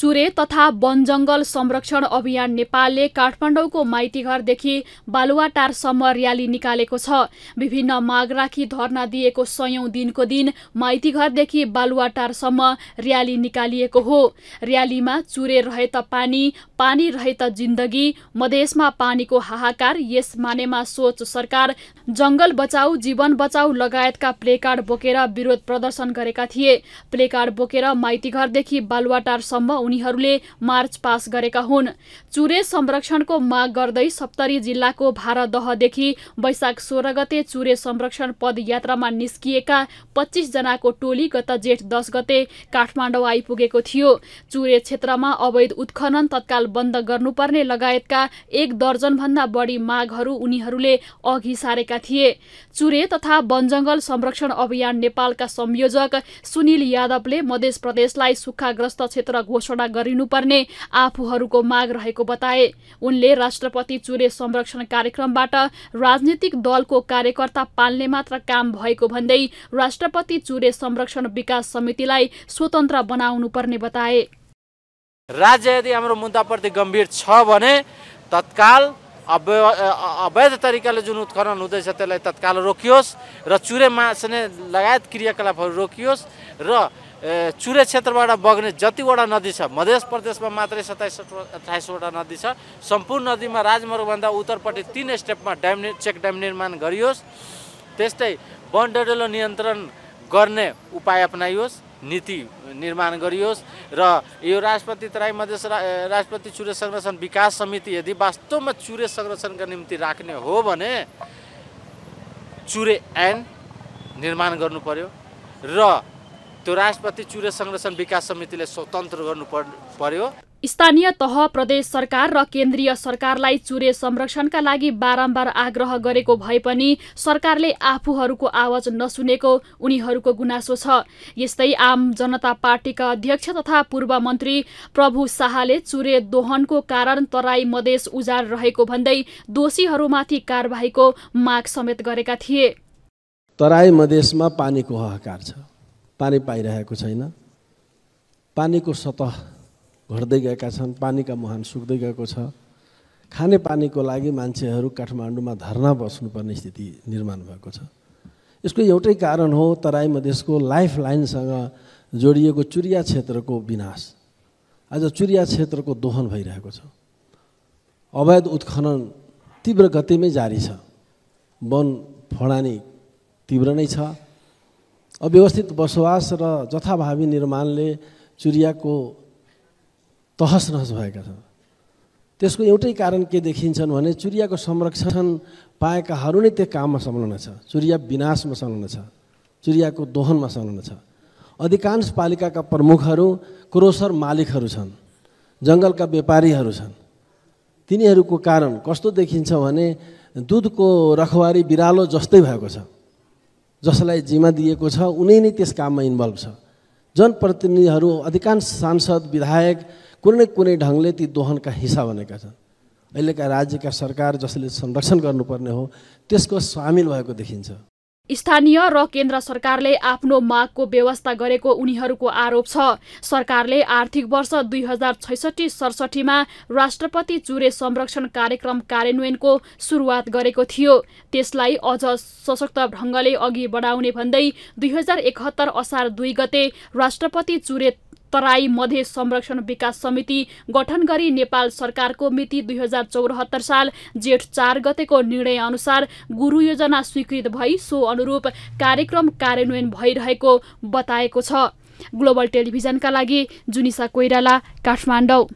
चुरे तथा वनजंगल संरक्षण अभियान नेपालले काठमाडौँको माइतीघरदेखि बालुवाटारसम्म र्याली निकालेको छ विभिन्न माग राखी धर्ना दिएको सयौं दिनको दिन माइतीघरदेखि बालुवाटारसम्म र्याली निकालिएको हो र्यालीमा चुरे रहे त पानी पानी रहे त जिन्दगी मधेसमा पानीको हाहाकार यस मानेमा सोच सरकार जंगल बचाऊ जीवन बचाऊ लगायतका प्लेकार्ड बोकेर विरोध प्रदर्शन गरेका थिए प्लेकार्ड बोकेर माइतीघरदेखि बालुवाटारसम्म उनीहरूले मार्च पास गरेका हुन् चुरे संरक्षणको माग गर्दै सप्तरी जिल्लाको भारदहदेखि वैशाख सोह्र गते चुरे संरक्षण पदयात्रामा निस्किएका जनाको टोली गत जेठ दस गते काठमाडौँ आइपुगेको थियो चुरे क्षेत्रमा अवैध उत्खनन तत्काल बन्द गर्नुपर्ने लगायतका एक दर्जनभन्दा बढी मागहरू उनीहरूले अघि सारेका थिए चुरे तथा वनजङ्गल संरक्षण अभियान नेपालका संयोजक सुनिल यादवले मध्य प्रदेशलाई सुक्खाग्रस्त क्षेत्र घोषणा घोषणा गरिनुपर्ने आफूहरूको माग रहेको बताए उनले राष्ट्रपति चुरे संरक्षण कार्यक्रमबाट राजनीतिक दलको कार्यकर्ता पाल्ने मात्र काम भएको भन्दै राष्ट्रपति चुरे संरक्षण विकास समितिलाई स्वतन्त्र बनाउनुपर्ने बताए राज्य यदि हाम्रो मुद्दाप्रति गम्भीर छ भने तत्काल अवैध तरिकाले जुन उत्खनन हुँदैछ त्यसलाई तत्काल रोकियोस् र चुरेमा मासने लगायत क्रियाकलापहरू रोकियोस् र चुरे क्षेत्रबाट बग्ने जतिवटा नदी छ मध्य प्रदेशमा मात्रै सत्ताइस अठाइसवटा नदी छ सम्पूर्ण नदीमा राजमार्गभन्दा उत्तरपट्टि तिन स्टेपमा ड्याम चेक ड्याम निर्माण गरियोस् त्यस्तै वन डडेलो नियन्त्रण गर्ने उपाय अपनाइयोस् नीति निर्माण गरियोस् र यो राष्ट्रपति तराई मधेस राष्ट्रपति चुरे संरक्षण विकास समिति यदि वास्तवमा चुरे संरक्षणका निम्ति राख्ने हो भने चुरे ऐन निर्माण गर्नु पर्यो र त्यो राष्ट्रपति चुरे संरक्षण विकास समितिले स्वतन्त्र गर्नु पर्यो स्थानीय तह प्रदेश सरकार र केन्द्रीय सरकारलाई चुरे संरक्षणका लागि बारम्बार आग्रह गरेको भए पनि सरकारले आफूहरूको आवाज नसुनेको उनीहरूको गुनासो छ यस्तै आम जनता पार्टीका अध्यक्ष तथा पूर्व मन्त्री प्रभु शाहले चुरे दोहनको कारण तराई मधेस उजाड रहेको भन्दै दोषीहरूमाथि कारवाहीको माग समेत गरेका थिए तराई मधेसमा पानीको हाहाकार छ पानी पाइरहेको छैन पानीको सतह घट्दै गएका छन् पानीका मुहान सुक्दै गएको छ खाने पानीको लागि मान्छेहरू काठमाडौँमा धर्ना बस्नुपर्ने स्थिति निर्माण भएको छ यसको एउटै कारण हो तराई मधेसको लाइफ लाइनसँग जोडिएको चुरिया क्षेत्रको विनाश आज चुरिया क्षेत्रको दोहन भइरहेको छ अवैध उत्खनन तीव्र गतिमै जारी छ वन फडानी तीव्र नै छ अव्यवस्थित बसोबास र जथाभावी निर्माणले चुरियाको तहस नहस भएका छन् त्यसको एउटै कारण के देखिन्छन् भने चुरियाको संरक्षण पाएकाहरू नै त्यो काममा संलग्न छ चुरिया विनाशमा संलग्न छ चुरियाको दोहनमा संलग्न छ अधिकांश पालिकाका प्रमुखहरू क्रोसर मालिकहरू छन् जङ्गलका व्यापारीहरू छन् तिनीहरूको कारण कस्तो देखिन्छ भने दुधको रखवारी बिरालो जस्तै भएको छ जसलाई जिम्मा दिएको छ उनी नै त्यस काममा इन्भल्भ छ जनप्रतिनिधिहरू अधिकांश सांसद विधायक कुनै कुनै ढङ्गले ती दोहनका हिस्सा बनेका छन् अहिलेका राज्यका सरकार जसले संरक्षण गर्नुपर्ने हो त्यसको सामेल भएको देखिन्छ स्थानीय र केन्द्र सरकारले आफ्नो मागको व्यवस्था गरेको उनीहरूको आरोप छ सरकारले आर्थिक वर्ष दुई हजार छैसठी सडसठीमा राष्ट्रपति चुरे संरक्षण कार्यक्रम कार्यान्वयनको सुरुवात गरेको थियो त्यसलाई अझ सशक्त ढङ्गले अघि बढाउने भन्दै दुई हजार एकहत्तर असार दुई गते राष्ट्रपति चुरे तराई मधे संरक्षण विकास समिति गठन गरी नेपाल सरकारको मिति दुई हजार चौरात्तर साल जेठ चार गतेको निर्णय अनुसार गुरु योजना स्वीकृत भई सो अनुरूप कार्यक्रम कार्यान्वयन भइरहेको बताएको छ ग्लोबल टेलिभिजनका लागि जुनिसा कोइराला काठमाडौँ